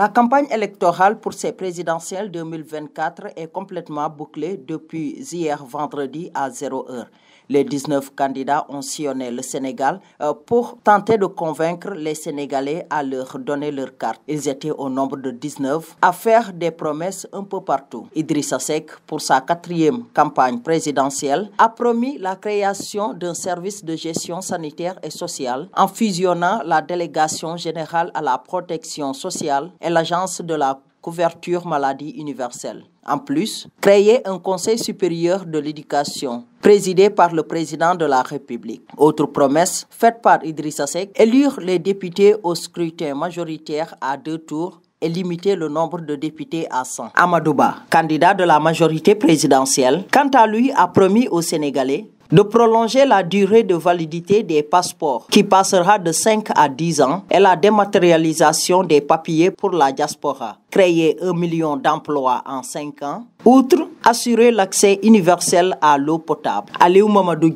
La campagne électorale pour ces présidentielles 2024 est complètement bouclée depuis hier vendredi à 0 h Les 19 candidats ont sillonné le Sénégal euh, pour tenter de convaincre les Sénégalais à leur donner leur carte. Ils étaient au nombre de 19 à faire des promesses un peu partout. Idrissa Seck, pour sa quatrième campagne présidentielle, a promis la création d'un service de gestion sanitaire et sociale en fusionnant la délégation générale à la protection sociale l'Agence de la couverture maladie universelle. En plus, créer un Conseil supérieur de l'éducation, présidé par le président de la République. Autre promesse faite par Idrissa Seck, élire les députés au scrutin majoritaire à deux tours et limiter le nombre de députés à 100. Amadouba, candidat de la majorité présidentielle, quant à lui, a promis aux Sénégalais de prolonger la durée de validité des passeports, qui passera de 5 à 10 ans, et la dématérialisation des papiers pour la diaspora, créer 1 million d'emplois en 5 ans, outre assurer l'accès universel à l'eau potable. Aliou Mamadou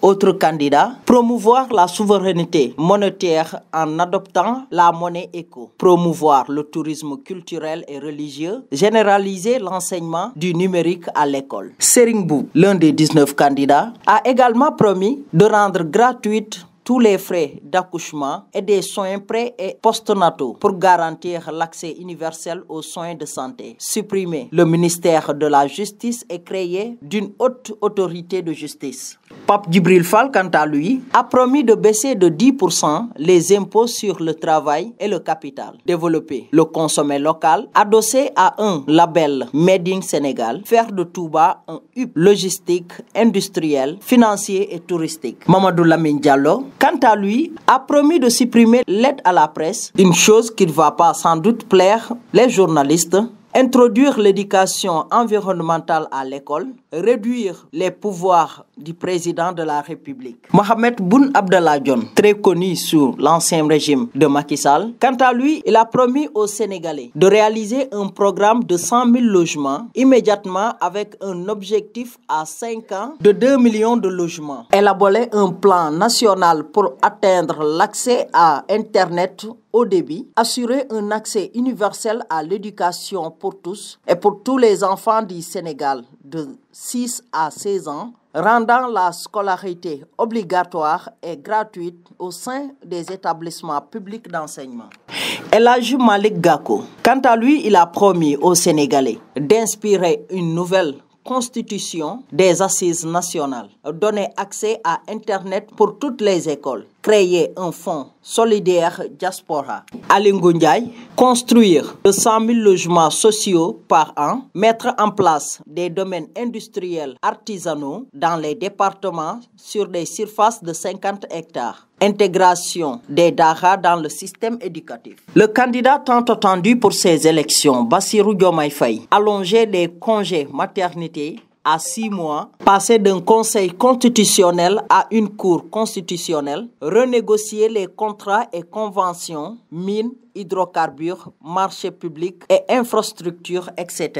autre candidat, promouvoir la souveraineté monétaire en adoptant la monnaie éco, promouvoir le tourisme culturel et religieux, généraliser l'enseignement du numérique à l'école. Seringbou, l'un des 19 candidats, a également promis de rendre gratuite tous les frais d'accouchement et des soins prêts et postnataux pour garantir l'accès universel aux soins de santé. Supprimer le ministère de la Justice et créer d'une haute autorité de justice. Pape Djibril Fall, quant à lui, a promis de baisser de 10% les impôts sur le travail et le capital. Développer le consommé local, adossé à un label Made in Sénégal, faire de Touba un hub logistique, industriel, financier et touristique. Mamadou Lamine Diallo, quant à lui, a promis de supprimer l'aide à la presse, une chose qui ne va pas sans doute plaire les journalistes introduire l'éducation environnementale à l'école, réduire les pouvoirs du président de la République. Mohamed Boun Abdallah très connu sous l'ancien régime de Macky Sall, quant à lui, il a promis aux Sénégalais de réaliser un programme de 100 000 logements immédiatement avec un objectif à 5 ans de 2 millions de logements. Élaborer un plan national pour atteindre l'accès à Internet au débit, assurer un accès universel à l'éducation pour tous et pour tous les enfants du Sénégal de 6 à 16 ans, rendant la scolarité obligatoire et gratuite au sein des établissements publics d'enseignement. Ajou Malik Gako, quant à lui, il a promis aux Sénégalais d'inspirer une nouvelle constitution des assises nationales, donner accès à Internet pour toutes les écoles créer un fonds solidaire diaspora. Ndiaye, construire 200 000 logements sociaux par an, mettre en place des domaines industriels artisanaux dans les départements sur des surfaces de 50 hectares intégration des Dara dans le système éducatif. Le candidat tant attendu pour ces élections, Bassirou Diomaye allonger les congés maternité à six mois, passer d'un conseil constitutionnel à une cour constitutionnelle, renégocier les contrats et conventions, mines, hydrocarbures, marchés publics et infrastructures, etc.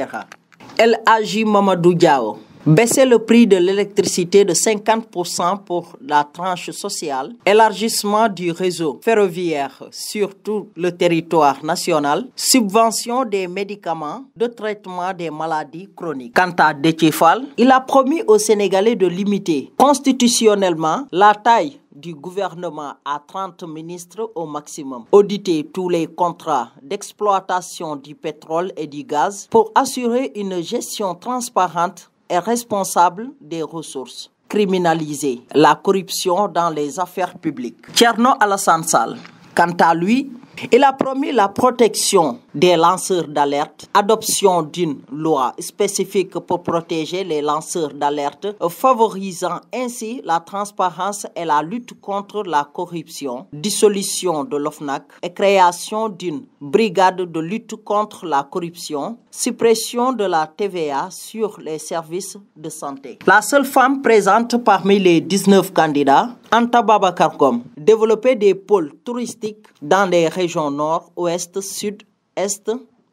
Elle Mamadou Diao baisser le prix de l'électricité de 50% pour la tranche sociale, élargissement du réseau ferroviaire sur tout le territoire national, subvention des médicaments de traitement des maladies chroniques. Quant à Détifal, il a promis aux Sénégalais de limiter constitutionnellement la taille du gouvernement à 30 ministres au maximum. Auditer tous les contrats d'exploitation du pétrole et du gaz pour assurer une gestion transparente est responsable des ressources. Criminaliser la corruption dans les affaires publiques. Tcherno Alassansal, quant à lui, il a promis la protection des lanceurs d'alerte, adoption d'une loi spécifique pour protéger les lanceurs d'alerte, favorisant ainsi la transparence et la lutte contre la corruption, dissolution de l'OFNAC et création d'une brigade de lutte contre la corruption, suppression de la TVA sur les services de santé. La seule femme présente parmi les 19 candidats, Antababa Karkom, développer des pôles touristiques dans les régions nord, ouest, sud est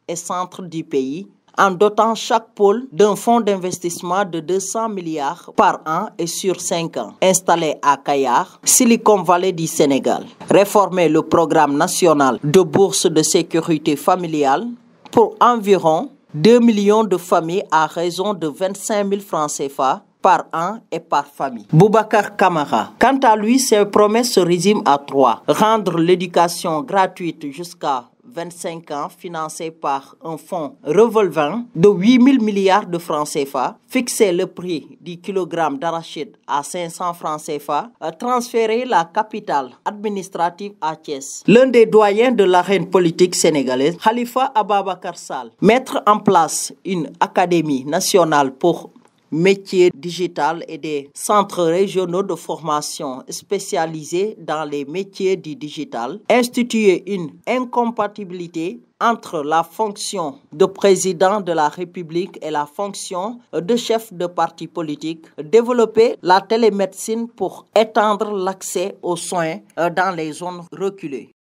et centre du pays en dotant chaque pôle d'un fonds d'investissement de 200 milliards par an et sur 5 ans, installé à Kayar, Silicon Valley du Sénégal. Réformer le programme national de bourse de sécurité familiale pour environ 2 millions de familles à raison de 25 000 francs CFA par an et par famille. Boubacar Kamara, quant à lui, ses promesses se résument à trois. Rendre l'éducation gratuite jusqu'à 25 ans financé par un fonds revolvant de 8 000 milliards de francs CFA, fixer le prix du kilogramme d'arachide à 500 francs CFA, euh, transférer la capitale administrative à Thiès. L'un des doyens de l'arène politique sénégalaise, Khalifa Ababa Karsal, mettre en place une académie nationale pour métiers digital et des centres régionaux de formation spécialisés dans les métiers du digital, instituer une incompatibilité entre la fonction de président de la République et la fonction de chef de parti politique, développer la télémédecine pour étendre l'accès aux soins euh, dans les zones reculées.